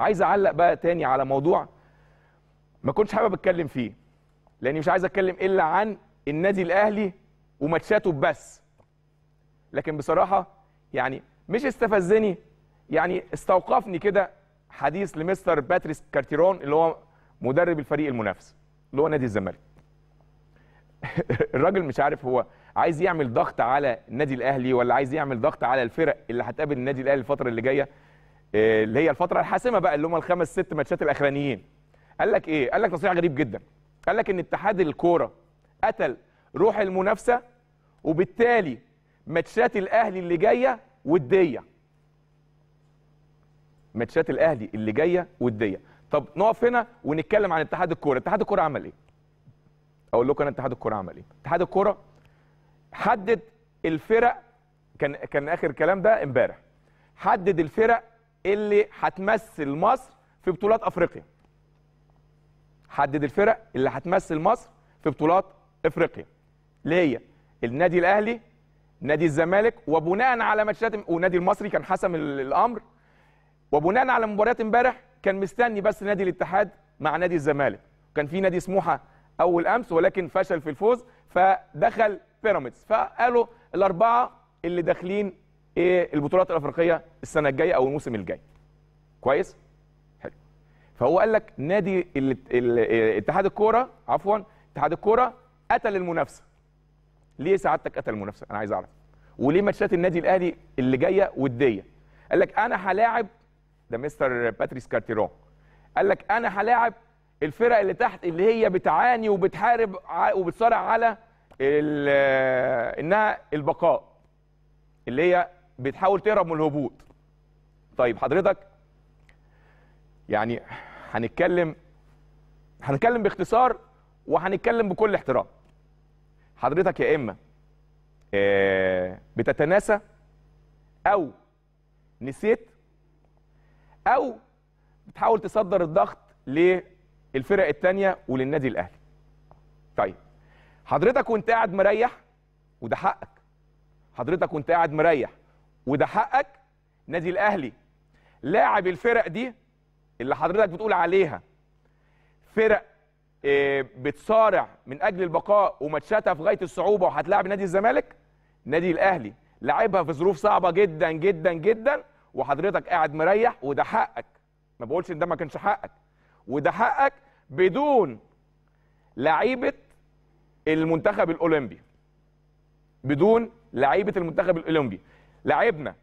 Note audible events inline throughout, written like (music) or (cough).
عايز اعلق بقى تاني على موضوع ما كنتش حابب اتكلم فيه لاني مش عايز اتكلم الا عن النادي الاهلي وماتشاته بس لكن بصراحه يعني مش استفزني يعني استوقفني كده حديث لمستر باتريس كارتيرون اللي هو مدرب الفريق المنافس اللي هو نادي الزمالك (laughs) الراجل مش عارف هو عايز يعمل ضغط على النادي الاهلي ولا عايز يعمل ضغط على الفرق اللي هتقابل النادي الاهلي الفتره اللي جايه آه، اللي هي الفتره الحاسمه بقى اللي هم الخمس ست ماتشات الاخرانيين قال لك ايه قال لك تصريح غريب جدا قال لك ان اتحاد الكوره قتل روح المنافسه وبالتالي ماتشات الاهلي اللي جايه وديه ماتشات الاهلي اللي جايه وديه طب نقف هنا ونتكلم عن اتحاد الكوره اتحاد الكوره عمل ايه اقول لكم انا اتحاد الكوره عمل ايه اتحاد الكوره حدد الفرق كان كان اخر كلام ده امبارح حدد الفرق اللي هتمثل مصر في بطولات افريقيا حدد الفرق اللي هتمثل مصر في بطولات افريقيا اللي هي النادي الاهلي نادي الزمالك وبناء على ماتشات والنادي المصري كان حسم الامر وبناء على مباريات امبارح كان مستني بس نادي الاتحاد مع نادي الزمالك كان في نادي سموحه اول امس ولكن فشل في الفوز فدخل بيراميدز فقالوا الاربعه اللي داخلين ايه البطولات الافريقيه السنه الجايه او الموسم الجاي كويس حلو فهو قال لك نادي اتحاد الكوره عفوا اتحاد الكوره قتل المنافسه ليه سعادتك قتل المنافسه انا عايز اعرف وليه ماتشات النادي الاهلي اللي جايه وديه قال لك انا هلاعب ده مستر باتريس كارتيرو قال لك انا هلاعب الفرق اللي تحت اللي هي بتعاني وبتحارب وبتصارع على انها البقاء اللي هي بتحاول تهرب من الهبوط طيب حضرتك يعني هنتكلم هنتكلم باختصار وهنتكلم بكل احترام حضرتك يا اما آه، بتتناسى او نسيت او بتحاول تصدر الضغط للفرق الثانيه وللنادي الاهلي طيب حضرتك وانت قاعد مريح وده حقك حضرتك وانت قاعد مريح وده حقك نادي الاهلي لاعب الفرق دي اللي حضرتك بتقول عليها فرق آه، بتصارع من اجل البقاء وماتشاتها في غايه الصعوبه وهتلاعب نادي الزمالك نادي الاهلي لعبها في ظروف صعبه جدا جدا جدا وحضرتك قاعد مريح وده حقك ما بقولش ان ده ما كانش حقك وده حقك بدون لعيبه المنتخب الاولمبي بدون لعيبه المنتخب الاولمبي لعبنا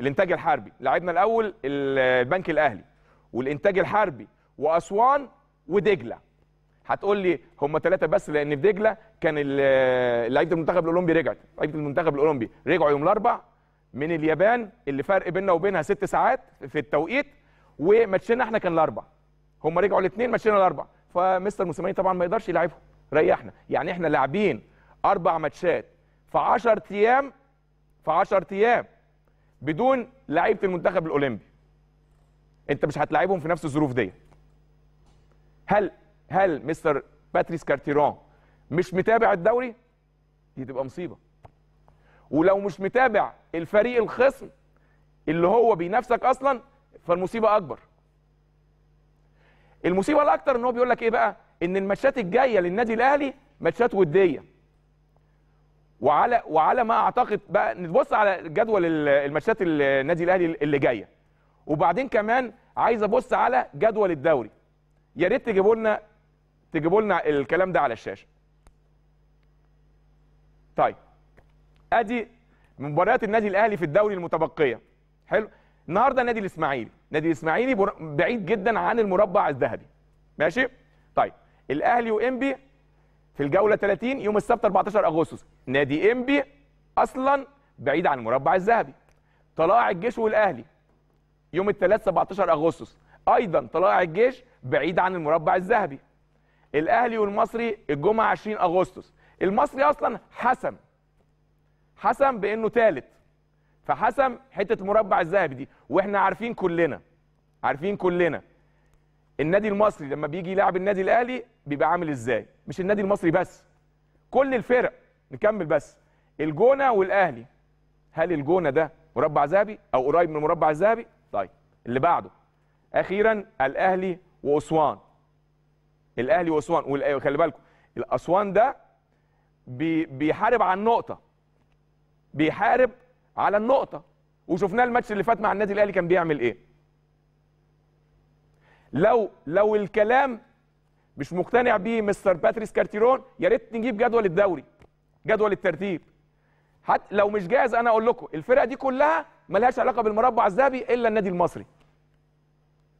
الانتاج الحربي لعبنا الاول البنك الاهلي والانتاج الحربي واسوان ودجله هتقول لي هم ثلاثه بس لان في دجله كان لعيبه المنتخب الاولمبي رجعت لعيبه المنتخب الاولمبي رجعوا يوم الاربع من اليابان اللي فرق بيننا وبينها ست ساعات في التوقيت وماتشنا احنا كان الاربع هم رجعوا الاثنين ماتشنا الاربع فمستر موسيماني طبعا ما يقدرش يلعبهم ريحنا يعني احنا لاعبين اربع ماتشات في 10 ايام في 10 ايام بدون لعيبه المنتخب الاولمبي انت مش هتلاعبهم في نفس الظروف دي هل هل مستر باتريس كارتيرون مش متابع الدوري دي تبقى مصيبه ولو مش متابع الفريق الخصم اللي هو بينافسك اصلا فالمصيبه اكبر المصيبه الاكتر ان هو بيقول لك ايه بقى ان الماتشات الجايه للنادي الاهلي ماتشات وديه وعلى وعلى ما اعتقد بقى نبص على جدول الماتشات النادي الاهلي اللي جايه وبعدين كمان عايز ابص على جدول الدوري يا ريت تجيبوا لنا تجيبوا لنا الكلام ده على الشاشه طيب ادي مباريات النادي الاهلي في الدوري المتبقيه حلو النهارده نادي الاسماعيلي نادي الاسماعيلي بعيد جدا عن المربع الذهبي ماشي طيب الاهلي وانبي في الجوله 30 يوم السبت 14 اغسطس نادي انبي اصلا بعيد عن المربع الذهبي طلائع الجيش والاهلي يوم الثلاث 17 اغسطس ايضا طلائع الجيش بعيد عن المربع الذهبي الاهلي والمصري الجمعه 20 اغسطس المصري اصلا حسم حسم بانه ثالث فحسم حته المربع الذهبي دي واحنا عارفين كلنا عارفين كلنا النادي المصري لما بيجي يلعب النادي الاهلي بيبقى عامل ازاي مش النادي المصري بس كل الفرق نكمل بس الجونه والاهلي هل الجونه ده مربع ذهبي او قريب من المربع الذهبي طيب اللي بعده اخيرا الاهلي واسوان الاهلي واسوان وخلي أيوة، بالكم الاسوان ده بي بيحارب على النقطه بيحارب على النقطه وشفناه الماتش اللي فات مع النادي الاهلي كان بيعمل ايه لو لو الكلام مش مقتنع بيه مستر باتريس كارتيرون يا ريت نجيب جدول الدوري جدول الترتيب حتى لو مش جاهز انا اقول لكم الفرقه دي كلها ملهاش علاقه بالمربع الذهبي الا النادي المصري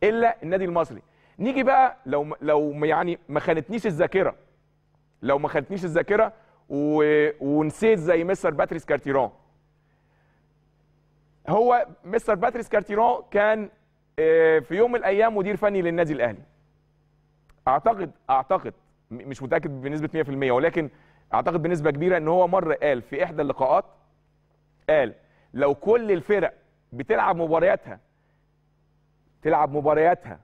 الا النادي المصري نيجي بقى لو لو يعني ما خانتنيش الذاكره لو ما خانتنيش الذاكره ونسيت زي مستر باتريس كارتيرون هو مستر باتريس كارتيرون كان آه، في يوم من الايام مدير فني للنادي الاهلي اعتقد اعتقد مش متاكد بنسبه 100% ولكن اعتقد بنسبه كبيره ان هو مره قال في احدى اللقاءات قال لو كل الفرق بتلعب مبارياتها تلعب مبارياتها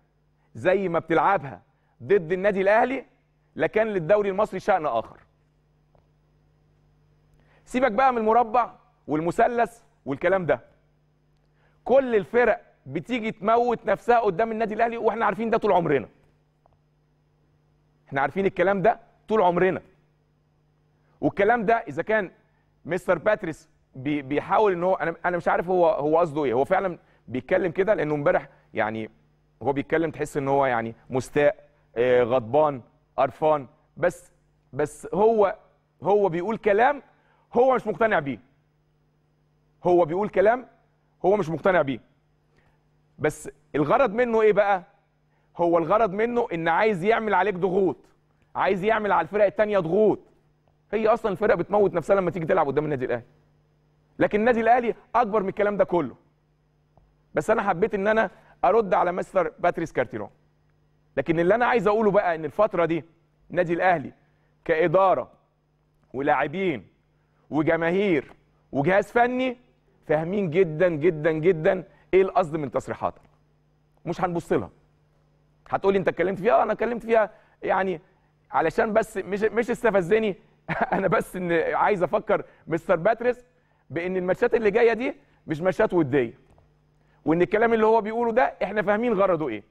زي ما بتلعبها ضد النادي الاهلي لكان للدوري المصري شأن اخر سيبك بقى من المربع والمثلث والكلام ده كل الفرق بتيجي تموت نفسها قدام النادي الاهلي واحنا عارفين ده طول عمرنا احنا عارفين الكلام ده طول عمرنا والكلام ده اذا كان مستر باتريس بي بيحاول ان هو انا انا مش عارف هو هو قصده ايه هو فعلا بيتكلم كده لانه امبارح يعني هو بيتكلم تحس ان هو يعني مستاء آه، غضبان قرفان بس بس هو هو بيقول كلام هو مش مقتنع بيه هو بيقول كلام هو مش مقتنع بيه بس الغرض منه ايه بقى هو الغرض منه ان عايز يعمل عليك ضغوط عايز يعمل على الفرق الثانيه ضغوط هي اصلا الفرقه بتموت نفسها لما تيجي تلعب قدام النادي الاهلي لكن النادي الاهلي اكبر من الكلام ده كله بس انا حبيت ان انا ارد على مستر باتريس كارتيرون لكن اللي انا عايز اقوله بقى ان الفتره دي النادي الاهلي كاداره ولاعبين وجماهير وجهاز فني فاهمين جدا جدا جدا ايه القصد من تصريحاتك مش هنبص لها هتقول لي انت اتكلمت فيها انا اتكلمت فيها يعني علشان بس مش مش استفزني (laughs) انا بس ان عايز افكر مستر باتريس بان الماتشات اللي جايه دي مش ماتشات وديه وان الكلام اللي هو بيقوله ده احنا فاهمين غرضه ايه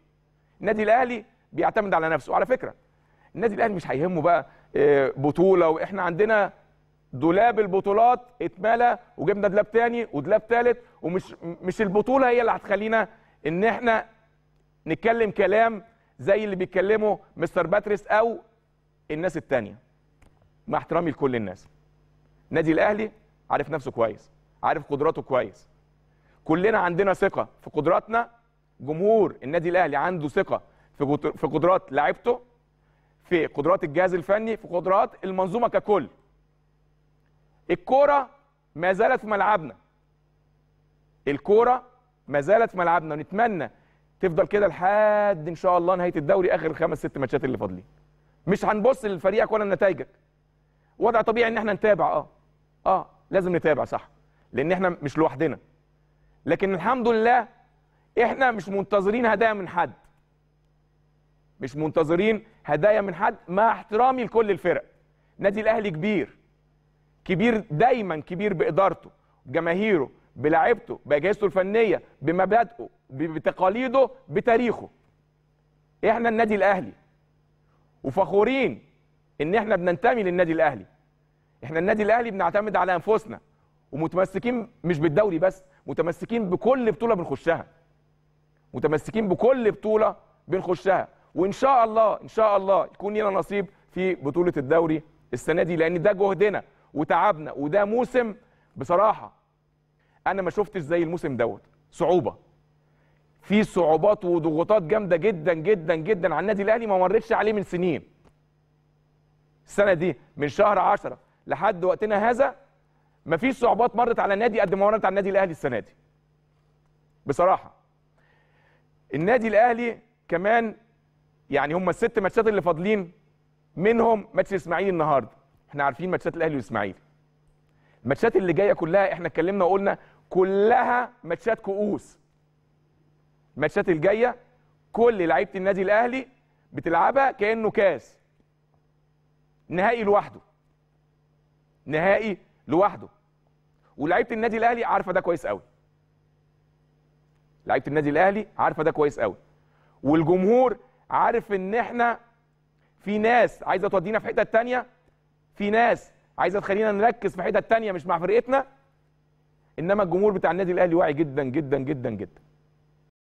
النادي الاهلي بيعتمد على نفسه وعلى فكره النادي الاهلي مش هيهمه بقى آه، بطوله واحنا عندنا دولاب البطولات اتملى وجبنا دولاب تاني ودولاب تالت ومش مش البطوله هي اللي هتخلينا ان احنا نتكلم كلام زي اللي بيتكلمه مستر باتريس او الناس التانية مع احترامي لكل الناس نادي الاهلي عارف نفسه كويس عارف قدراته كويس كلنا عندنا ثقه في قدراتنا جمهور النادي الاهلي عنده ثقه في في قدرات لعبته في قدرات الجهاز الفني في قدرات المنظومه ككل الكوره ما زالت في ملعبنا الكوره ما زالت في ملعبنا ونتمنى تفضل كده لحد ان شاء الله نهايه الدوري اخر خمس ست ماتشات اللي فاضلين مش هنبص لفريقك ولا لنتائجك وضع طبيعي ان احنا نتابع اه اه لازم نتابع صح لان احنا مش لوحدنا لكن الحمد لله احنا مش منتظرين هدايا من حد مش منتظرين هدايا من حد مع احترامي لكل الفرق نادي الاهلي كبير كبير دايما كبير بادارته بجماهيره بلاعيبته باجهزته الفنيه بمبادئه بتقاليده بتاريخه احنا النادي الاهلي وفخورين ان احنا بننتمي للنادي الاهلي احنا النادي الاهلي بنعتمد على انفسنا ومتمسكين مش بالدوري بس متمسكين بكل بطوله بنخشها متمسكين بكل بطوله بنخشها وان شاء الله ان شاء الله يكون لنا نصيب في بطوله الدوري السنه دي لان ده جهدنا وتعبنا وده موسم بصراحه انا ما شفتش زي الموسم دوت صعوبه في صعوبات وضغوطات جامده جدا جدا جدا على النادي الاهلي ما مرتش عليه من سنين السنه دي من شهر 10 لحد وقتنا هذا ما فيش صعوبات مرت على النادي قد ما مرت على النادي الاهلي السنه دي بصراحه النادي الاهلي كمان يعني هم الست ماتشات اللي فاضلين منهم ماتش الاسماعيلي النهارده احنا عارفين ماتشات الاهلي والاسماعيلي الماتشات اللي جايه كلها احنا اتكلمنا وقلنا كلها ماتشات كؤوس الماتشات الجايه كل لعيبه النادي الاهلي بتلعبها كانه كاس نهائي لوحده نهائي لوحده ولعيبه النادي الاهلي عارفه ده كويس قوي لعيبه النادي الاهلي عارفه ده كويس قوي والجمهور عارف ان احنا في ناس عايزه تودينا في حته تانية في ناس عايزه تخلينا نركز في حته تانية مش مع فرقتنا انما الجمهور بتاع النادي الاهلي واعي جدا جدا جدا جدا